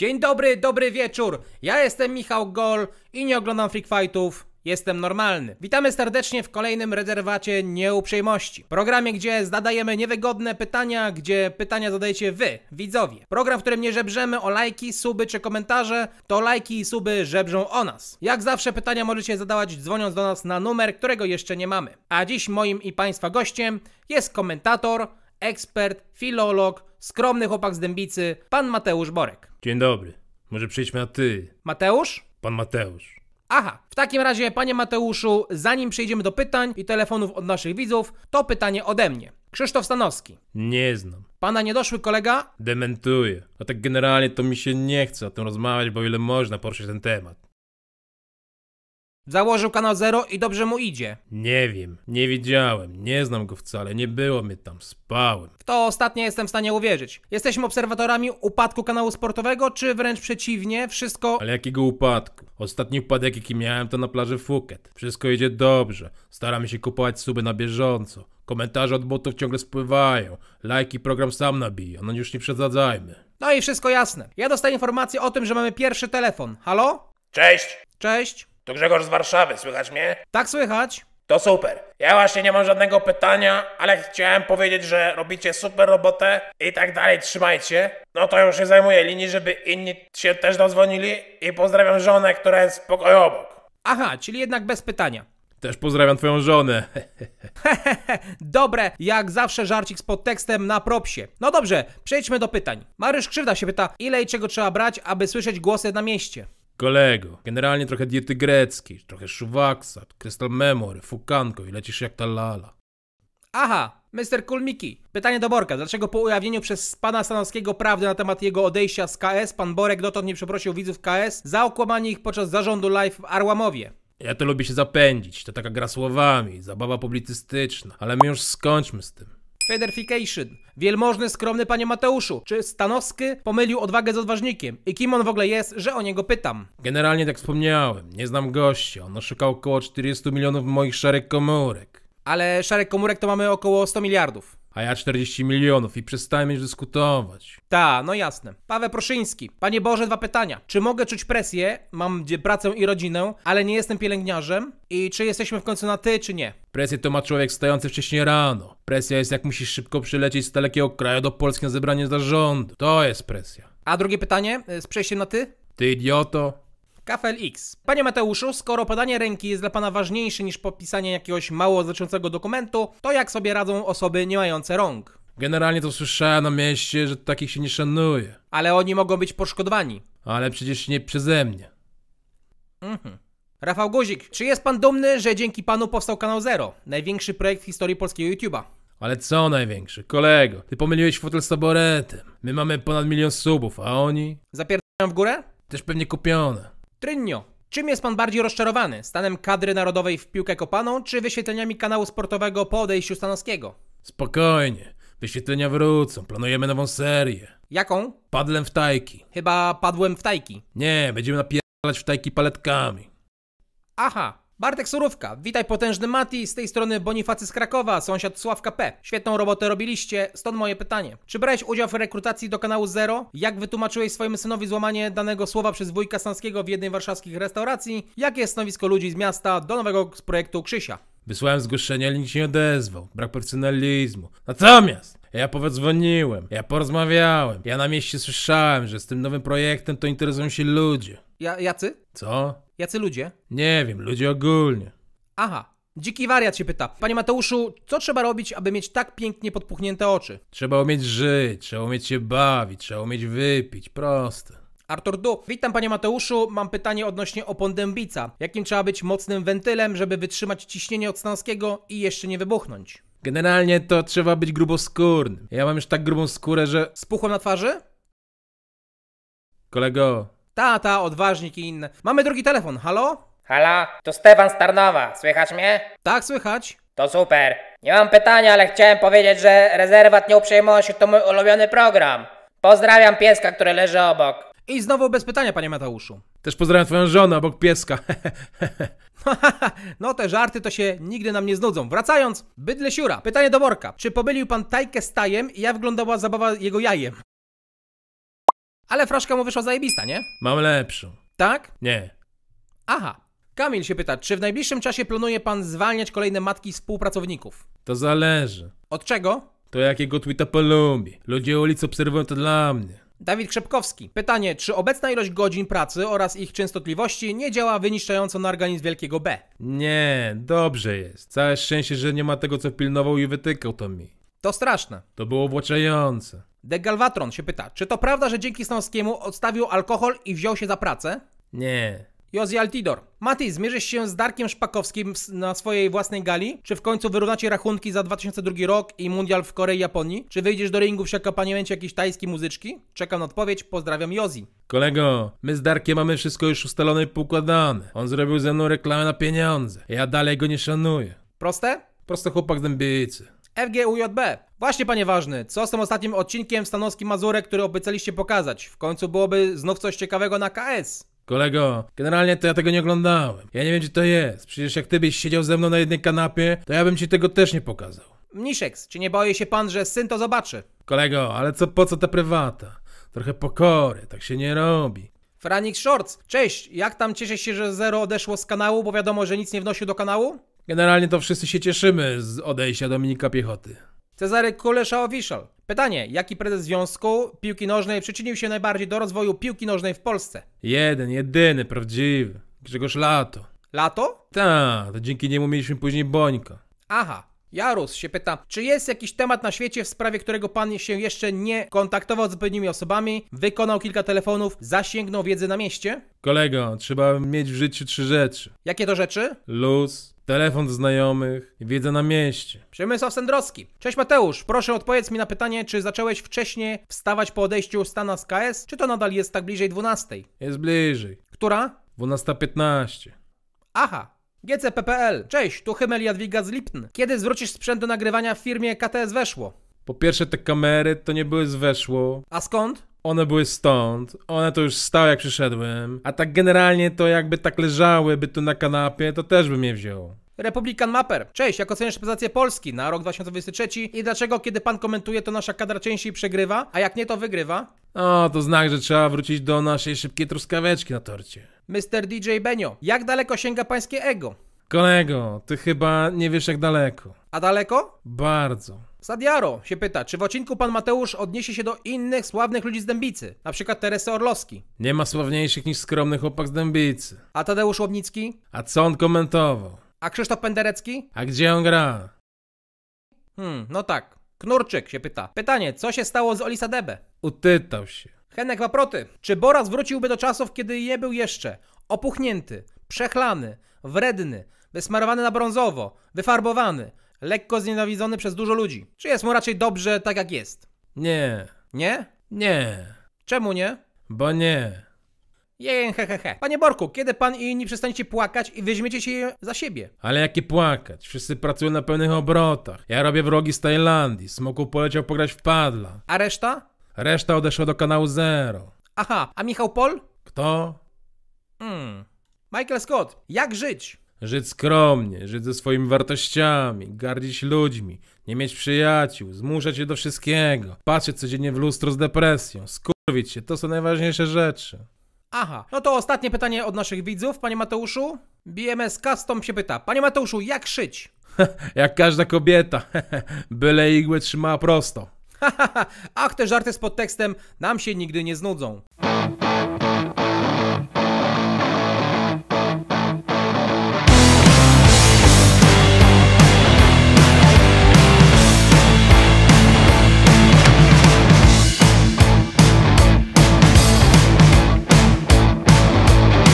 Dzień dobry, dobry wieczór. Ja jestem Michał Gol i nie oglądam Freak Fightów. Jestem normalny. Witamy serdecznie w kolejnym rezerwacie nieuprzejmości. Programie, gdzie zadajemy niewygodne pytania, gdzie pytania zadajecie wy, widzowie. Program, w którym nie żebrzemy o lajki, suby czy komentarze, to lajki i suby żebrzą o nas. Jak zawsze pytania możecie zadawać dzwoniąc do nas na numer, którego jeszcze nie mamy. A dziś moim i państwa gościem jest komentator, ekspert, filolog, skromny chłopak z Dębicy, pan Mateusz Borek. Dzień dobry. Może przejdźmy na ty. Mateusz? Pan Mateusz. Aha, w takim razie, panie Mateuszu, zanim przejdziemy do pytań i telefonów od naszych widzów, to pytanie ode mnie. Krzysztof Stanowski. Nie znam. Pana niedoszły kolega? Dementuję. A tak generalnie to mi się nie chce o tym rozmawiać, bo ile można poruszyć ten temat. Założył kanał Zero i dobrze mu idzie. Nie wiem, nie widziałem, nie znam go wcale, nie było mnie tam, spałem. W to ostatnie jestem w stanie uwierzyć. Jesteśmy obserwatorami upadku kanału sportowego, czy wręcz przeciwnie, wszystko... Ale jakiego upadku? Ostatni upadek jaki miałem to na plaży Phuket. Wszystko idzie dobrze, staramy się kupować suby na bieżąco. Komentarze od botów ciągle spływają, lajki program sam nabija, no już nie przesadzajmy. No i wszystko jasne. Ja dostaję informację o tym, że mamy pierwszy telefon. Halo? Cześć! Cześć! To Grzegorz z Warszawy, słychać mnie? Tak słychać. To super. Ja właśnie nie mam żadnego pytania, ale chciałem powiedzieć, że robicie super robotę i tak dalej, trzymajcie. No to już się zajmuję linii, żeby inni się też dzwonili i pozdrawiam żonę, która jest w pokoju obok. Aha, czyli jednak bez pytania. Też pozdrawiam twoją żonę. Dobre, jak zawsze żarcik z podtekstem na propsie. No dobrze, przejdźmy do pytań. Mariusz Krzywda się pyta, ile i czego trzeba brać, aby słyszeć głosy na mieście? kolego. Generalnie trochę diety greckiej, trochę szuwaksa, Crystal Memory, fukanko i lecisz jak ta lala. Aha, Mr. Kulmiki. Pytanie do Borka. Dlaczego po ujawnieniu przez pana Stanowskiego prawdy na temat jego odejścia z KS, pan Borek dotąd nie przeprosił widzów KS za okłamanie ich podczas zarządu live w Arłamowie? Ja to lubię się zapędzić, to taka gra słowami, zabawa publicystyczna, ale my już skończmy z tym. Federfication. Wielmożny, skromny panie Mateuszu, czy Stanowski pomylił odwagę z odważnikiem? I kim on w ogóle jest, że o niego pytam? Generalnie tak wspomniałem, nie znam gości. On szukał około 40 milionów moich szarych komórek. Ale szarek komórek to mamy około 100 miliardów a ja 40 milionów i przestajmy dyskutować. Ta, no jasne. Paweł Proszyński. Panie Boże, dwa pytania. Czy mogę czuć presję? Mam pracę i rodzinę, ale nie jestem pielęgniarzem. I czy jesteśmy w końcu na ty, czy nie? Presję to ma człowiek stający wcześniej rano. Presja jest jak musisz szybko przylecieć z dalekiego kraju do Polski na zebranie zarządu. To jest presja. A drugie pytanie y, z przejściem na ty? Ty idioto. Kafel X. Panie Mateuszu, skoro podanie ręki jest dla Pana ważniejsze niż popisanie jakiegoś mało znaczącego dokumentu, to jak sobie radzą osoby nie mające rąk? Generalnie to słyszałem na mieście, że takich się nie szanuje. Ale oni mogą być poszkodowani. Ale przecież nie przeze mnie. Mhm. Rafał Guzik, czy jest Pan dumny, że dzięki Panu powstał kanał Zero? Największy projekt w historii polskiego YouTube'a. Ale co największy? Kolego, ty pomyliłeś fotel z taboretem. My mamy ponad milion subów, a oni? Zapierdają w górę? Też pewnie kupione. Trynio, czym jest pan bardziej rozczarowany? Stanem kadry narodowej w piłkę kopaną, czy wyświetleniami kanału sportowego po odejściu Stanowskiego? Spokojnie, wyświetlenia wrócą, planujemy nową serię. Jaką? Padłem w tajki. Chyba padłem w tajki. Nie, będziemy napierdalać w tajki paletkami. Aha, Bartek Surówka, witaj potężny Mati, z tej strony Bonifacy z Krakowa, sąsiad Sławka P. Świetną robotę robiliście, stąd moje pytanie. Czy brałeś udział w rekrutacji do kanału Zero? Jak wytłumaczyłeś swojemu synowi złamanie danego słowa przez wujka Sanskiego w jednej warszawskich restauracji? Jakie jest stanowisko ludzi z miasta do nowego projektu Krzysia? Wysłałem zgłoszenie, ale nikt się nie odezwał. Brak profesjonalizmu. Natomiast ja powodzwoniłem, ja porozmawiałem, ja na mieście słyszałem, że z tym nowym projektem to interesują się ludzie. Ja, jacy? Co? Jacy ludzie? Nie wiem, ludzie ogólnie. Aha. Dziki wariat się pyta. Panie Mateuszu, co trzeba robić, aby mieć tak pięknie podpuchnięte oczy? Trzeba umieć żyć, trzeba umieć się bawić, trzeba umieć wypić. Proste. Artur Du. Witam panie Mateuszu, mam pytanie odnośnie opon dębica. Jakim trzeba być mocnym wentylem, żeby wytrzymać ciśnienie odstanskiego i jeszcze nie wybuchnąć? Generalnie to trzeba być gruboskórnym. Ja mam już tak grubą skórę, że... Spuchłem na twarzy? Kolego, Tata, odważnik i inne. Mamy drugi telefon, halo? Halo, to Stefan Starnowa, słychać mnie? Tak, słychać. To super. Nie mam pytania, ale chciałem powiedzieć, że rezerwat nieuprzejmości to mój ulubiony program. Pozdrawiam pieska, który leży obok. I znowu bez pytania, panie Mateuszu. Też pozdrawiam twoją żonę obok pieska. no te żarty to się nigdy nam nie znudzą. Wracając, bydlesiura. Pytanie do worka. Czy pomylił pan Tajkę z Tajem i jak wyglądała zabawa jego jajem? Ale fraszka mu wyszła zajebista, nie? Mam lepszą. Tak? Nie. Aha. Kamil się pyta, czy w najbliższym czasie planuje pan zwalniać kolejne matki współpracowników? To zależy. Od czego? To jakiego tweeta polubi. Ludzie ulicy obserwują to dla mnie. Dawid Krzepkowski. Pytanie, czy obecna ilość godzin pracy oraz ich częstotliwości nie działa wyniszczająco na organizm wielkiego B? Nie, dobrze jest. Całe szczęście, że nie ma tego, co pilnował i wytykał to mi. To straszne. To było włączające. The Galvatron się pyta, czy to prawda, że dzięki Snowskiemu odstawił alkohol i wziął się za pracę? Nie. Jozi Altidor. Mati, zmierzysz się z Darkiem Szpakowskim na swojej własnej gali? Czy w końcu wyrównacie rachunki za 2002 rok i mundial w Korei Japonii? Czy wyjdziesz do ringu w akompaniamencie jakiejś tajskiej muzyczki? Czekam na odpowiedź, pozdrawiam Jozi. Kolego, my z Darkiem mamy wszystko już ustalone i poukładane. On zrobił ze mną reklamę na pieniądze. Ja dalej go nie szanuję. Proste? Proste chłopak z dębicy. FGUJB. Właśnie, panie ważny, co z tym ostatnim odcinkiem Stanowski Mazurek, który obiecaliście pokazać? W końcu byłoby znów coś ciekawego na KS. Kolego, generalnie to ja tego nie oglądałem. Ja nie wiem, czy to jest. Przecież jak ty byś siedział ze mną na jednej kanapie, to ja bym ci tego też nie pokazał. Mniszeks, czy nie baje się pan, że syn to zobaczy? Kolego, ale co po co ta prywata? Trochę pokory, tak się nie robi. Franik Shorts, cześć, jak tam cieszę się, że Zero odeszło z kanału, bo wiadomo, że nic nie wnosił do kanału? Generalnie to wszyscy się cieszymy z odejścia Dominika Piechoty. Cezary kulesza Official. Pytanie, jaki prezes Związku Piłki Nożnej przyczynił się najbardziej do rozwoju piłki nożnej w Polsce? Jeden, jedyny, prawdziwy. Grzegorz Lato. Lato? Tak, to dzięki niemu mieliśmy później Bońka. Aha, Jarus się pyta, czy jest jakiś temat na świecie, w sprawie którego pan się jeszcze nie kontaktował z odpowiednimi osobami, wykonał kilka telefonów, zasięgnął wiedzy na mieście? Kolego, trzeba mieć w życiu trzy rzeczy. Jakie to rzeczy? Luz, telefon znajomych, wiedza na mieście. Przemysław Sendrowski. Cześć Mateusz, proszę odpowiedz mi na pytanie, czy zacząłeś wcześniej wstawać po odejściu Stana z KS, czy to nadal jest tak bliżej 12? Jest bliżej. Która? 12.15. Aha, GCPPL. Cześć, tu Hymel Jadwiga z Lipn. Kiedy zwrócisz sprzęt do nagrywania w firmie KTS Weszło? Po pierwsze te kamery to nie były z Weszło. A skąd? One były stąd, one to już stały jak przyszedłem, a tak generalnie to jakby tak leżały by tu na kanapie, to też bym je wziął. Republikan Mapper. Cześć, jak oceniasz reprezentację Polski na rok 2023 i dlaczego kiedy pan komentuje to nasza kadra częściej przegrywa, a jak nie to wygrywa? O, to znak, że trzeba wrócić do naszej szybkiej truskaweczki na torcie. Mr. DJ Benio, jak daleko sięga pańskie ego? Kolego, ty chyba nie wiesz jak daleko. A daleko? Bardzo. Sadiaro się pyta, czy w odcinku pan Mateusz odniesie się do innych sławnych ludzi z Dębicy, na przykład Teresy Orlowski? Nie ma sławniejszych niż skromny chłopak z Dębicy. A Tadeusz Łobnicki? A co on komentował? A Krzysztof Penderecki? A gdzie on gra? Hmm, no tak. Knurczyk się pyta. Pytanie, co się stało z Olisa Debe? Utytał się. Henek Waproty. Czy Boras wróciłby do czasów, kiedy nie był jeszcze opuchnięty, przechlany, wredny, wysmarowany na brązowo, wyfarbowany, lekko znienawidzony przez dużo ludzi? Czy jest mu raczej dobrze tak jak jest? Nie. Nie? Nie. Czemu nie? Bo nie. Jej, he, Panie Borku, kiedy pan i inni przestaniecie płakać i weźmiecie się za siebie? Ale jakie płakać? Wszyscy pracują na pełnych obrotach. Ja robię wrogi z Tajlandii. Smoku poleciał pograć w padla. A reszta? Reszta odeszła do kanału Zero. Aha, a Michał Pol? Kto? Mm. Michael Scott, jak żyć? Żyć skromnie, żyć ze swoimi wartościami, gardzić ludźmi, nie mieć przyjaciół, zmuszać się do wszystkiego, patrzeć codziennie w lustro z depresją, skurwić się, to są najważniejsze rzeczy. Aha, no to ostatnie pytanie od naszych widzów, panie Mateuszu. BMS Custom się pyta. Panie Mateuszu, jak szyć? jak każda kobieta. Byle igłę trzymała prosto. Ach, te żarty z podtekstem nam się nigdy nie znudzą.